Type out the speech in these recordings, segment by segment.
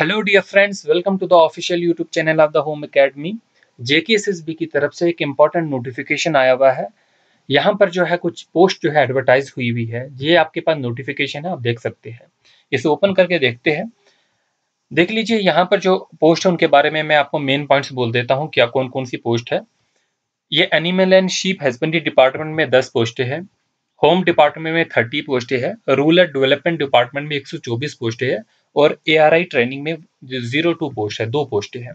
hello dear friends welcome to the official YouTube channel of the home academy JK की तरफ से एक important notification आया हुआ है यहाँ पर जो है कुछ पोस्ट जो है एडवर्टाइज हुई हुई है ये आपके पास नोटिफिकेशन है आप देख सकते हैं इसे ओपन करके देखते हैं देख लीजिए यहाँ पर जो पोस्ट है उनके बारे में मैं आपको मेन पॉइंट बोल देता हूँ क्या कौन कौन सी पोस्ट है ये animal and sheep husbandry department में दस पोस्टें हैं होम डिपार्टमेंट में थर्टी पोस्टें हैं रूरल डेवलपमेंट डिपार्टमेंट में एक सौ चौबीस पोस्टें हैं और ए ट्रेनिंग में जीरो टू पोस्ट है दो पोस्ट हैं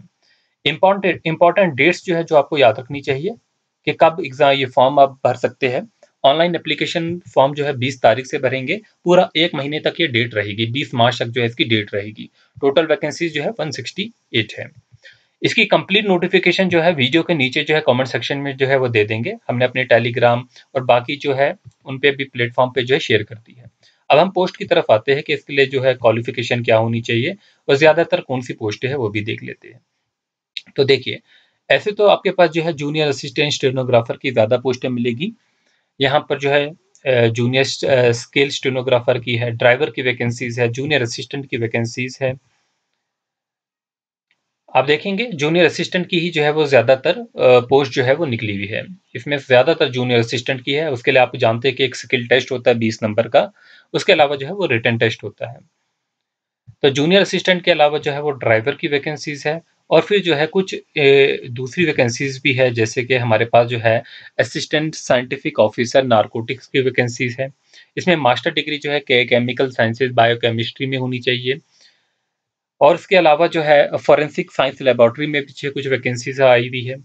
इम्पोर्टेंट इम्पोर्टेंट डेट्स जो है जो आपको याद रखनी चाहिए कि कब एग्जाम ये फॉर्म आप भर सकते हैं ऑनलाइन एप्लीकेशन फॉर्म जो है 20 तारीख से भरेंगे पूरा एक महीने तक ये डेट रहेगी 20 मार्च तक जो है इसकी डेट रहेगी टोटल वैकेंसीज जो है 168 है इसकी कंप्लीट नोटिफिकेशन जो है वीडियो के नीचे जो है कमेंट सेक्शन में जो है वो दे देंगे हमने अपने टेलीग्राम और बाकी जो है उन पर भी प्लेटफॉर्म पे जो है शेयर कर दी है अब हम पोस्ट की तरफ आते हैं कि इसके लिए जो है क्वालिफिकेशन क्या होनी चाहिए और ज़्यादातर कौन सी पोस्ट है वो भी देख लेते हैं तो देखिए ऐसे तो आपके पास जो है जूनियर असिस्टेंट स्टेनोग्राफर की ज़्यादा पोस्टें मिलेगी यहाँ पर जो है जूनियर स्केल स्टेनोग्राफर की है ड्राइवर की वैकेंसीज़ है जूनियर असिस्टेंट की वैकेंसीज़ है आप देखेंगे जूनियर असिस्टेंट की ही जो है वो ज़्यादातर पोस्ट जो है वो निकली हुई है इसमें ज़्यादातर जूनियर असिस्टेंट की है उसके लिए आप जानते हैं कि एक स्किल टेस्ट होता है बीस नंबर का उसके अलावा जो है वो रिटर्न टेस्ट होता है तो जूनियर असिस्टेंट के अलावा जो है वो ड्राइवर की वैकेंसीज़ है और फिर जो है कुछ ए, दूसरी वैकेंसीज भी है जैसे कि हमारे पास जो है असिस्टेंट साइंटिफिक ऑफिसर नारकोटिक्स की वैकेंसीज है इसमें मास्टर डिग्री जो है केमिकल साइंसेज बायोकेमिस्ट्री में होनी चाहिए और उसके अलावा जो है फॉरेंसिक साइंस लेबॉरटरी में पीछे कुछ वैकेंसीज आई हुई है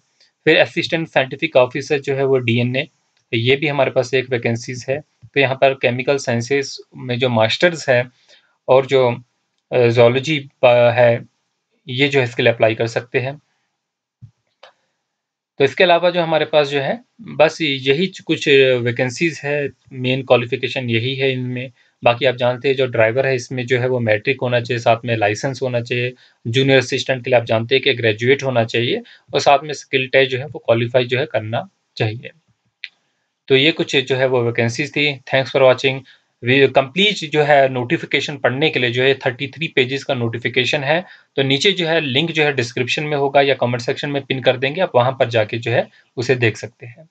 फिर असिस्टेंट साइंटिफिक ऑफिसर जो है वो डीएनए ये भी हमारे पास एक वैकेंसीज है तो यहाँ पर केमिकल साइंसेस में जो मास्टर्स है और जो जोलॉजी है ये जो है इसके लिए अप्लाई कर सकते हैं तो इसके अलावा जो हमारे पास जो है बस यही कुछ वैकेंसीज है मेन क्वालिफिकेशन यही है इनमें बाकी आप जानते हैं जो ड्राइवर है इसमें जो है वो मैट्रिक होना चाहिए साथ में लाइसेंस होना चाहिए जूनियर असिस्टेंट के लिए आप जानते हैं कि ग्रेजुएट होना चाहिए और साथ में स्किल टेस्ट जो है वो क्वालिफाई जो है करना चाहिए तो ये कुछ जो है वो वैकेंसीज थी थैंक्स फॉर वॉचिंग कंप्लीट जो है नोटिफिकेशन पढ़ने के लिए जो है थर्टी थ्री पेजेस का नोटिफिकेशन है तो नीचे जो है लिंक जो है डिस्क्रिप्शन में होगा या कमेंट सेक्शन में पिन कर देंगे आप वहां पर जाके जो है उसे देख सकते हैं